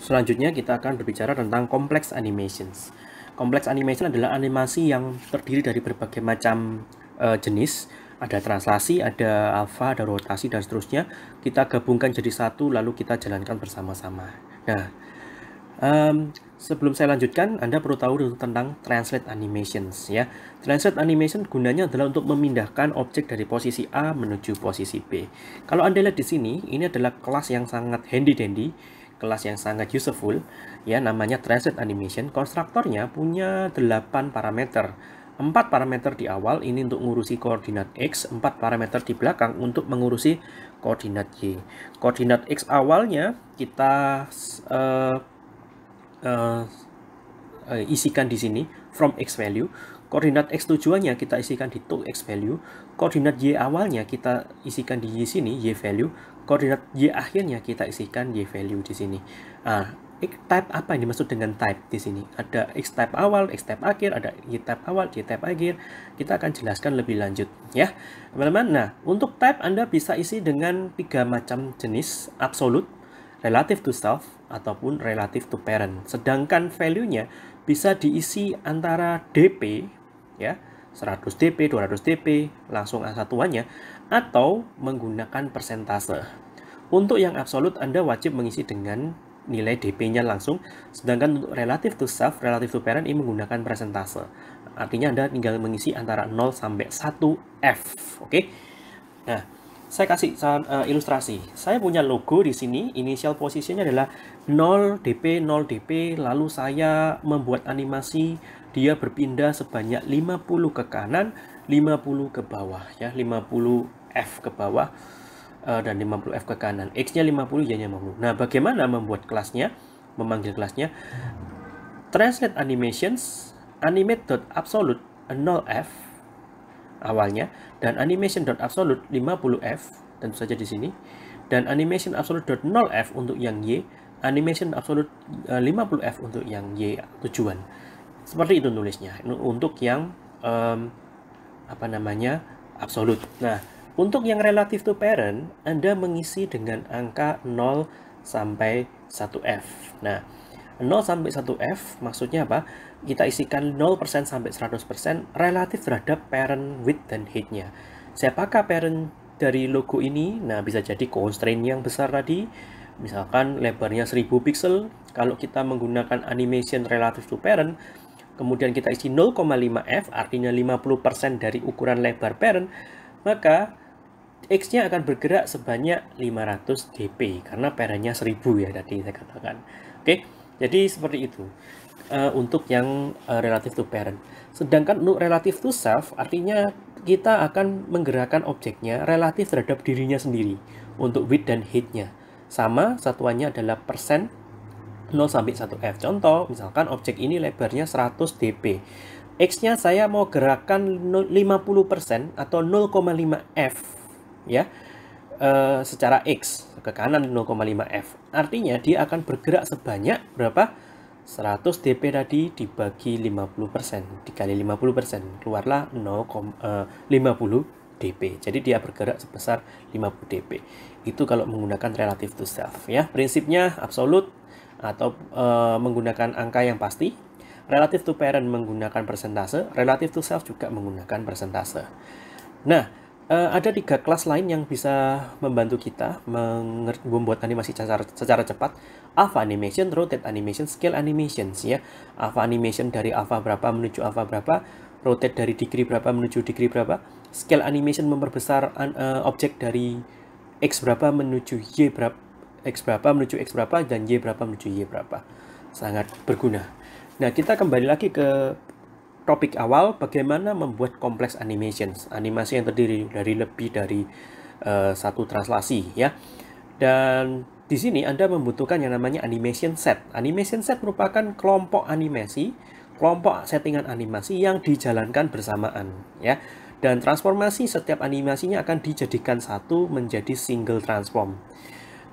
Selanjutnya kita akan berbicara tentang complex animations. Complex animation adalah animasi yang terdiri dari berbagai macam uh, jenis, ada translasi, ada alpha, ada rotasi dan seterusnya. Kita gabungkan jadi satu lalu kita jalankan bersama-sama. Nah, um, sebelum saya lanjutkan, Anda perlu tahu dulu tentang translate animations ya. Translate animation gunanya adalah untuk memindahkan objek dari posisi A menuju posisi B. Kalau Anda lihat di sini, ini adalah kelas yang sangat handy-dandy kelas yang sangat useful ya namanya Transit Animation konstruktornya punya 8 parameter 4 parameter di awal ini untuk mengurusi koordinat X 4 parameter di belakang untuk mengurusi koordinat Y koordinat X awalnya kita uh, uh, isikan di sini from X value koordinat X tujuannya kita isikan di to X value koordinat Y awalnya kita isikan di sini Y value koordinat y akhirnya kita isikan y value di sini. Ah, x type apa yang dimaksud dengan type di sini? Ada x type awal, x type akhir, ada y type awal, y type akhir. Kita akan jelaskan lebih lanjut ya, teman-teman. Nah, untuk type Anda bisa isi dengan tiga macam jenis absolute, relative to self, ataupun relative to parent. Sedangkan value-nya bisa diisi antara dp ya 100 DP, 200 DP, langsung satuannya, atau menggunakan persentase. Untuk yang absolut, Anda wajib mengisi dengan nilai DP-nya langsung, sedangkan untuk relative to self, relative to parent ini menggunakan persentase. Artinya Anda tinggal mengisi antara 0 sampai 1 F, oke? Okay? Nah, saya kasih eh, ilustrasi. Saya punya logo di sini, initial posisinya adalah 0 DP 0 DP lalu saya membuat animasi dia berpindah sebanyak 50 ke kanan 50 ke bawah ya 50 F ke bawah eh, dan 50 F ke kanan X nya 50 Y nya 50 nah bagaimana membuat kelasnya memanggil kelasnya translate animations animate.absolute 0F awalnya dan animation.absolute 50F tentu saja di sini dan animation absolute.0F untuk yang Y animation absolute 50 eh, f untuk yang y tujuan seperti itu nulisnya untuk yang um, apa namanya absolut nah untuk yang relatif to parent anda mengisi dengan angka 0 sampai 1f nah 0 sampai 1F maksudnya apa? Kita isikan 0% sampai 100% relatif terhadap parent width dan heightnya. Siapakah parent dari logo ini? Nah, bisa jadi constraint yang besar tadi, Misalkan lebarnya 1000 pixel, kalau kita menggunakan animation relative to parent, kemudian kita isi 0,5f, artinya 50% dari ukuran lebar parent, maka X-nya akan bergerak sebanyak 500 dp, karena parentnya 1000 ya tadi saya katakan. Oke, jadi seperti itu uh, untuk yang uh, relative to parent. Sedangkan untuk relative to self, artinya kita akan menggerakkan objeknya relatif terhadap dirinya sendiri untuk width dan height-nya sama satuannya adalah persen 0 sampai 1F. Contoh, misalkan objek ini lebarnya 100 dp. X-nya saya mau gerakan 50% atau 0,5F ya. E, secara X ke kanan 0,5F. Artinya dia akan bergerak sebanyak berapa? 100 dp tadi dibagi 50%, dikali 50%, keluarlah 0, e, 50 DP. Jadi dia bergerak sebesar 50 DP. Itu kalau menggunakan relative to self ya. Prinsipnya absolut atau e, menggunakan angka yang pasti. Relative to parent menggunakan persentase, relative to self juga menggunakan persentase. Nah, e, ada tiga kelas lain yang bisa membantu kita membuat animasi secara, secara cepat. Alpha animation, rotate animation, scale animations ya. Alpha animation dari alpha berapa menuju alpha berapa, rotate dari degree berapa menuju degree berapa scale animation memperbesar an, uh, objek dari X berapa menuju Y berapa X berapa menuju X berapa dan Y berapa menuju Y berapa sangat berguna nah kita kembali lagi ke topik awal bagaimana membuat kompleks animations animasi yang terdiri dari lebih dari uh, satu translasi ya dan di sini Anda membutuhkan yang namanya animation set. Animation set merupakan kelompok animasi, kelompok settingan animasi yang dijalankan bersamaan, ya dan transformasi setiap animasinya akan dijadikan satu menjadi single transform.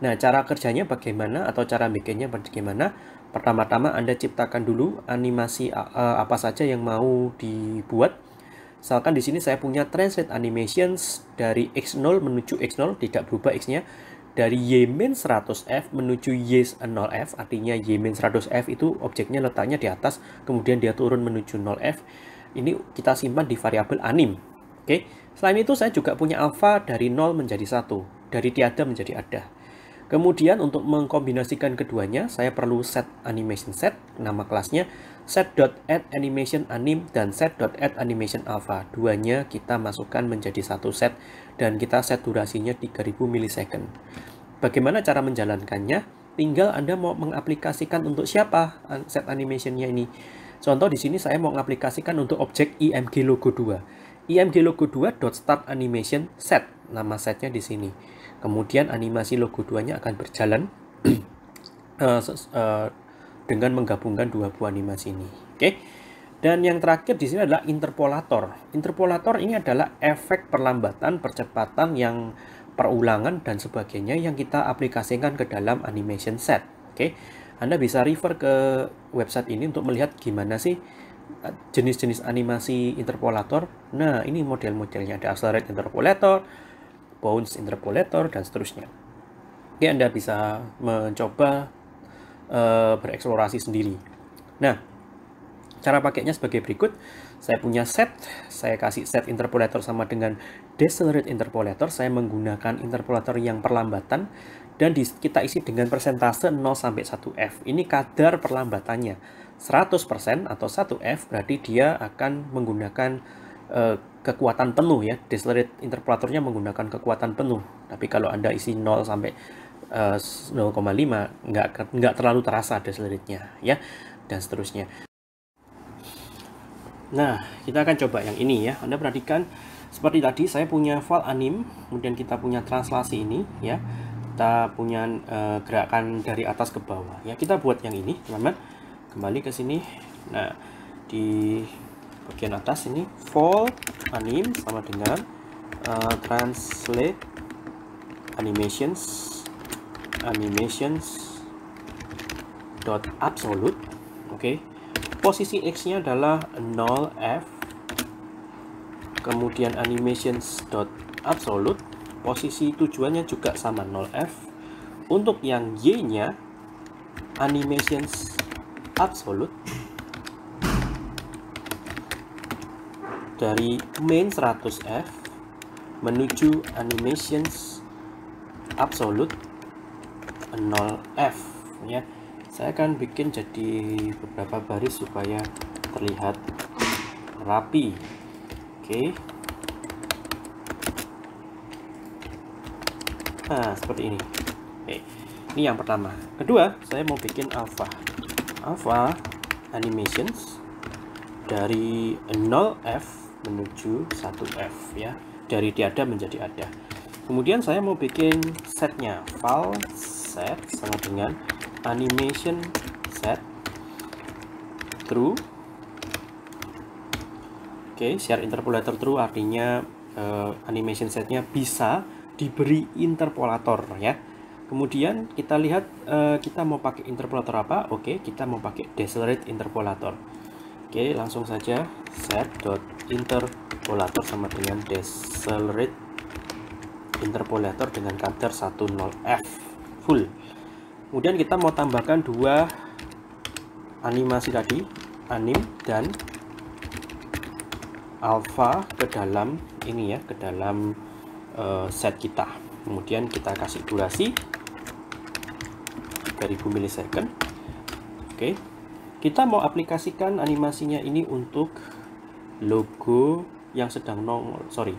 Nah, cara kerjanya bagaimana atau cara bikinnya bagaimana? Pertama-tama Anda ciptakan dulu animasi apa saja yang mau dibuat. Misalkan di sini saya punya translate animations dari X0 menuju X0, tidak berubah X-nya. Dari Y-100F menuju Y0F, artinya Y-100F itu objeknya letaknya di atas, kemudian dia turun menuju 0F. Ini kita simpan di variabel anim. Oke. Selain itu saya juga punya alfa dari 0 menjadi 1, dari tiada menjadi ada. Kemudian untuk mengkombinasikan keduanya, saya perlu set animation set, nama kelasnya set.add animation anim dan set.add animation alpha. Duanya kita masukkan menjadi satu set dan kita set durasinya 3000 milisecond. Bagaimana cara menjalankannya? Tinggal Anda mau mengaplikasikan untuk siapa set animationnya ini. Contoh di sini saya mau mengaplikasikan untuk objek IMG logo 2. IMD logo 2 dot start animation set nama setnya di sini. Kemudian animasi logo 2-nya akan berjalan uh, uh, dengan menggabungkan dua buah animasi ini. Oke. Okay? Dan yang terakhir di sini adalah interpolator. Interpolator ini adalah efek perlambatan, percepatan yang perulangan dan sebagainya yang kita aplikasikan ke dalam animation set. Oke. Okay? Anda bisa refer ke website ini untuk melihat gimana sih Eh, jenis-jenis animasi interpolator. Nah, ini model-modelnya ada accelerate interpolator, bounce interpolator, dan seterusnya. Oke, Anda bisa mencoba uh, bereksplorasi sendiri. Nah, cara pakainya sebagai berikut. Saya punya set, saya kasih set interpolator sama dengan decelerate interpolator. Saya menggunakan interpolator yang perlambatan dan kita isi dengan persentase 0 sampai 1F. Ini kadar perlambatannya. 100% atau 1F berarti dia akan menggunakan e, kekuatan penuh ya. Distillate interpolatornya menggunakan kekuatan penuh. Tapi kalau Anda isi 0 sampai e, eh, 0,5 nggak nggak terlalu terasa distillate-nya ya dan seterusnya. Nah, kita akan coba yang ini ya. Anda perhatikan seperti tadi saya punya file anim, kemudian kita punya translasi ini ya. Kita punya e, gerakan dari atas ke bawah ya. Kita buat yang ini, teman-teman kembali ke sini nah di bagian atas ini fold anim sama dengan uh, translate animations animations dot absolute oke okay. posisi x nya adalah 0f kemudian animations dot absolute posisi tujuannya juga sama 0f untuk yang y nya animations absolut dari main 100F menuju animations absolute 0F ya saya akan bikin jadi beberapa baris supaya terlihat rapi oke nah seperti ini oke ini yang pertama kedua saya mau bikin alpha Ava Animations dari 0F menuju 1F ya dari tiada menjadi ada kemudian saya mau bikin setnya file set sama dengan animation set true oke share interpolator true artinya uh, animation setnya bisa diberi interpolator ya Kemudian kita lihat uh, kita mau pakai interpolator apa? Oke, okay, kita mau pakai decelerate interpolator. Oke, okay, langsung saja set interpolator sama dengan decelerate interpolator dengan cutter 10f full. Kemudian kita mau tambahkan dua animasi tadi, anim dan alpha ke dalam ini ya, ke dalam uh, set kita. Kemudian kita kasih durasi 3000 milisecond oke kita mau aplikasikan animasinya ini untuk logo yang sedang nongol sorry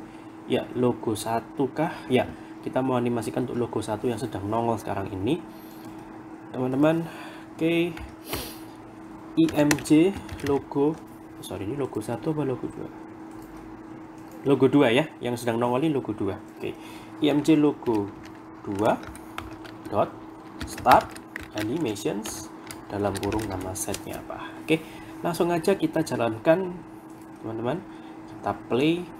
ya logo satu kah ya kita mau animasikan untuk logo satu yang sedang nongol sekarang ini teman-teman oke okay. IMJ logo sorry ini logo satu apa logo dua logo dua ya yang sedang nongol ini logo dua oke okay. IMJ logo dua dot start animations dalam kurung nama setnya apa oke langsung aja kita jalankan teman-teman kita play